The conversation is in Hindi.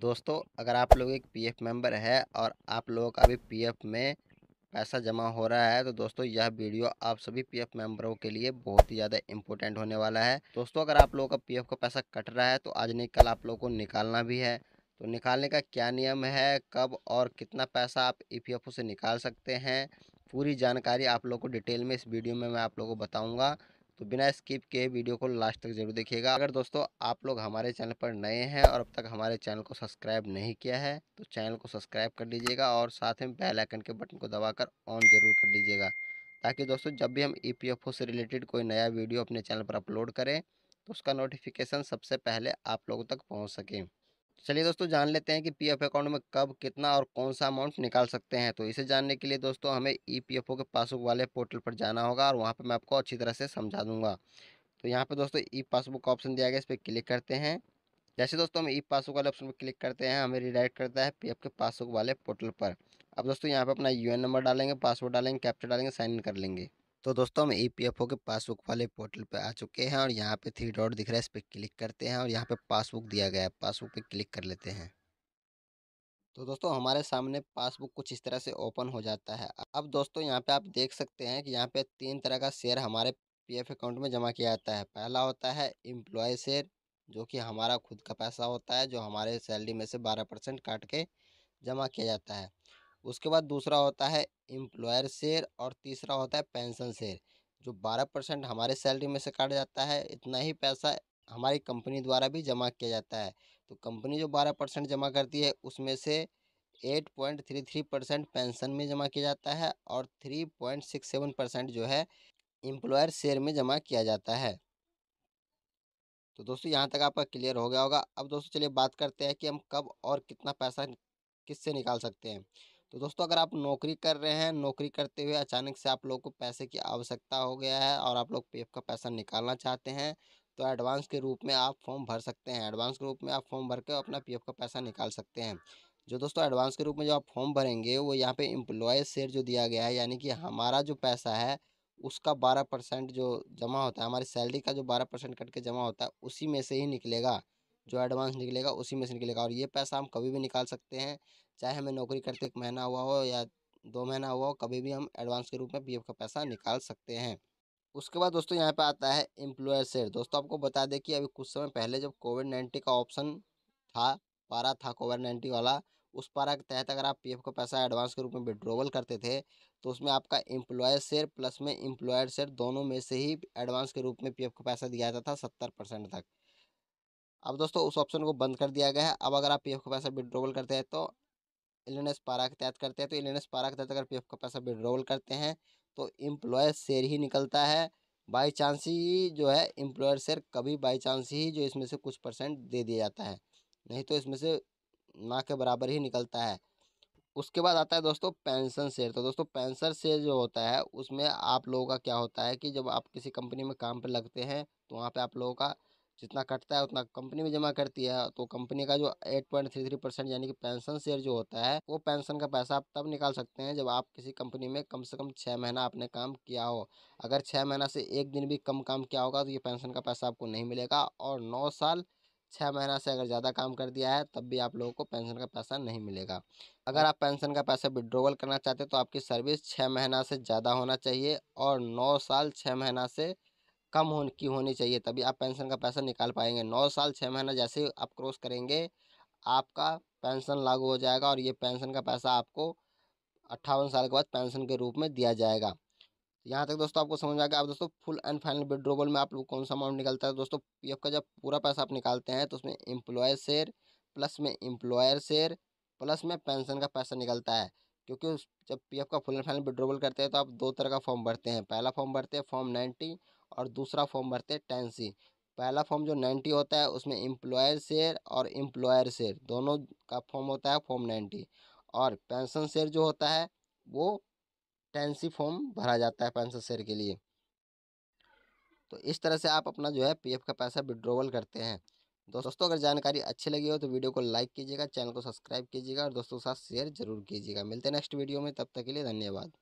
दोस्तों अगर आप लोग एक पीएफ मेंबर है और आप लोगों का भी पीएफ में पैसा जमा हो रहा है तो दोस्तों यह वीडियो आप सभी पीएफ मेंबरों के लिए बहुत ही ज़्यादा इम्पोर्टेंट होने वाला है दोस्तों अगर आप लोगों का पीएफ का पैसा कट रहा है तो आज नहीं कल आप लोगों को निकालना भी है तो निकालने का क्या नियम है कब और कितना पैसा आप ई e से निकाल सकते हैं पूरी जानकारी आप लोग को डिटेल में इस वीडियो में मैं आप लोग को बताऊँगा तो बिना स्किप के वीडियो को लास्ट तक जरूर देखिएगा अगर दोस्तों आप लोग हमारे चैनल पर नए हैं और अब तक हमारे चैनल को सब्सक्राइब नहीं किया है तो चैनल को सब्सक्राइब कर लीजिएगा और साथ में बेल आइकन के बटन को दबाकर ऑन जरूर कर लीजिएगा ताकि दोस्तों जब भी हम ई e से रिलेटेड कोई नया वीडियो अपने चैनल पर अपलोड करें तो उसका नोटिफिकेशन सबसे पहले आप लोगों तक पहुँच सके चलिए दोस्तों जान लेते हैं कि पीएफ अकाउंट में कब कितना और कौन सा अमाउंट निकाल सकते हैं तो इसे जानने के लिए दोस्तों हमें ईपीएफओ e के पासबुक वाले पोर्टल पर जाना होगा और वहाँ पर मैं आपको अच्छी तरह से समझा दूँगा तो यहाँ पर दोस्तों ई e पासबुक का ऑप्शन दिया गया इस पर क्लिक करते हैं जैसे दोस्तों हम ई e पासबुक वाले ऑप्शन पर क्लिक करते हैं हमें रिडायरेक्ट करता है पी के पासबुक वाले पोर्टल पर अब दोस्तों यहाँ पर अपना यू नंबर डालेंगे पासवर्ड डालेंगे कैप्चर डालेंगे साइन इन कर लेंगे तो दोस्तों हम ई के पासबुक वाले पोर्टल पे आ चुके हैं और यहाँ पे थ्री डॉट दिख रहा है इस पर क्लिक करते हैं और यहाँ पे पासबुक दिया गया है पासबुक पे क्लिक कर लेते हैं तो दोस्तों हमारे सामने पासबुक कुछ इस तरह से ओपन हो जाता है अब दोस्तों यहाँ पे आप देख सकते हैं कि यहाँ पे तीन तरह का शेयर हमारे पीएफ अकाउंट में जमा किया जाता है पहला होता है एम्प्लॉय शेयर जो कि हमारा खुद का पैसा होता है जो हमारे सैलरी में से बारह परसेंट काट के जमा किया जाता है उसके बाद दूसरा होता है एम्प्लॉयर शेयर और तीसरा होता है पेंशन शेयर जो बारह परसेंट हमारे सैलरी में से काट जाता है इतना ही पैसा हमारी कंपनी द्वारा भी जमा किया जाता है तो कंपनी जो बारह परसेंट जमा करती है उसमें से eight point three three percent pension में जमा किया जाता है और three point six seven percent जो है एम्प्लॉयर शेयर में जमा किया जाता है तो दोस्तों यहाँ तक आपका क्लियर हो गया होगा अब दोस्तों चलिए बात करते हैं कि हम कब और कितना पैसा किससे निकाल सकते हैं तो दोस्तों अगर आप नौकरी कर रहे हैं नौकरी करते हुए अचानक से आप लोग को पैसे की आवश्यकता हो गया है और आप लोग पी का पैसा निकालना चाहते हैं तो एडवांस के रूप में आप फॉर्म भर सकते हैं एडवांस के रूप में आप फॉर्म भर के अपना पी का पैसा निकाल सकते हैं जो दोस्तों एडवांस के रूप में जो आप फॉर्म भरेंगे वो यहाँ पे एम्प्लॉय शेयर जो दिया गया है यानी कि हमारा जो पैसा है उसका बारह परसेंट जो जमा होता है हमारी सैलरी का जो बारह परसेंट कट के जमा होता है उसी में से ही निकलेगा जो एडवांस निकलेगा उसी में से निकलेगा और ये पैसा हम कभी भी निकाल सकते हैं चाहे हमें नौकरी करते एक महीना हुआ हो या दो महीना हुआ हो कभी भी हम एडवांस के रूप में पीएफ का पैसा निकाल सकते हैं उसके बाद दोस्तों यहाँ पे आता है एम्प्लॉयर शेयर दोस्तों आपको बता दें कि अभी कुछ समय पहले जब कोविड नाइन्टीन का ऑप्शन था पारा था कोविड नाइन्टीन वाला उस पारा के तहत अगर आप पीएफ का पैसा एडवांस के रूप में विड्रोवल करते थे तो उसमें आपका एम्प्लॉयर शेयर प्लस में एम्प्लॉयर शेयर दोनों में से ही एडवांस के रूप में पीएफ का पैसा दिया जाता था सत्तर परसेंट तक अब दोस्तों उस ऑप्शन को बंद कर दिया गया है अब अगर आप पी का पैसा विड्रोवल करते हैं तो एल पारा के तहत करते हैं तो एल पारा के तहत अगर पी का पैसा विड्रोवल करते हैं तो एम्प्लॉयर शेयर ही निकलता है बाई चांस ही जो है एम्प्लॉयर शेयर कभी बाई चांस ही जो इसमें से कुछ परसेंट दे दिया जाता है नहीं तो इसमें से ना के बराबर ही निकलता है उसके बाद आता है दोस्तों पेंशन शेयर तो दोस्तों पेंशन शेयर जो होता है उसमें आप लोगों का क्या होता है कि जब आप किसी कंपनी में काम पर लगते हैं तो वहाँ पर आप लोगों का जितना कटता है उतना कंपनी में जमा करती है तो कंपनी का जो eight point three three percent यानी कि पेंशन शेयर जो होता है वो पेंशन का पैसा आप तब निकाल सकते हैं जब आप किसी कंपनी में कम से कम छः महीना आपने काम किया हो अगर छः महीना से एक दिन भी कम काम किया होगा तो ये पेंशन का पैसा आपको नहीं मिलेगा और नौ साल छः महीना से अगर ज़्यादा काम कर दिया है तब भी आप लोगों को पेंशन का पैसा नहीं मिलेगा अगर आप पेंशन का पैसा विड्रोवल करना चाहते हैं तो आपकी सर्विस छः महीना से ज़्यादा होना चाहिए और नौ साल छः महीना से कम हो की होनी चाहिए तभी आप पेंशन का पैसा निकाल पाएंगे नौ साल छः महीना जैसे आप क्रॉस करेंगे आपका पेंशन लागू हो जाएगा और ये पेंशन का पैसा आपको अट्ठावन साल के बाद पेंशन के रूप में दिया जाएगा यहाँ तक दोस्तों आपको समझ आ गया आप दोस्तों फुल एंड फाइनल विड्रोवल में आप लोग कौन सा अमाउंट निकलता है दोस्तों पी का जब पूरा पैसा आप निकालते हैं तो उसमें एम्प्लॉय शेयर प्लस में एम्प्लॉयर शेयर प्लस में पेंशन का पैसा निकलता है क्योंकि जब पी का फुल एंड फाइनल विड्रोवल करते हैं तो आप दो तरह का फॉर्म भरते हैं पहला फॉर्म भरते हैं फॉर्म नाइन्टी और दूसरा फॉर्म भरते हैं टेन सी पहला फॉर्म जो नाइन्टी होता है उसमें एम्प्लॉयर शेयर और एम्प्लॉयर शेयर दोनों का फॉर्म होता है फॉर्म नाइन्टी और पेंशन शेयर जो होता है वो टेन सी फॉर्म भरा जाता है पेंशन शेयर के लिए तो इस तरह से आप अपना जो है पीएफ का पैसा विड्रोवल करते हैं दोस्तों अगर जानकारी अच्छी लगी हो तो वीडियो को लाइक कीजिएगा चैनल को सब्सक्राइब कीजिएगा और दोस्तों के साथ शेयर जरूर कीजिएगा मिलते हैं नेक्स्ट वीडियो में तब तक के लिए धन्यवाद